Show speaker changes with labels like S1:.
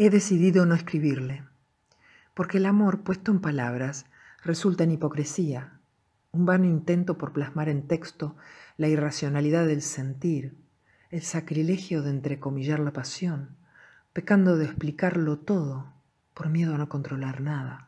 S1: He decidido no
S2: escribirle, porque el amor puesto en palabras resulta en hipocresía, un vano intento por plasmar en texto la irracionalidad del sentir, el sacrilegio de entrecomillar la pasión, pecando de explicarlo todo por miedo a no controlar nada.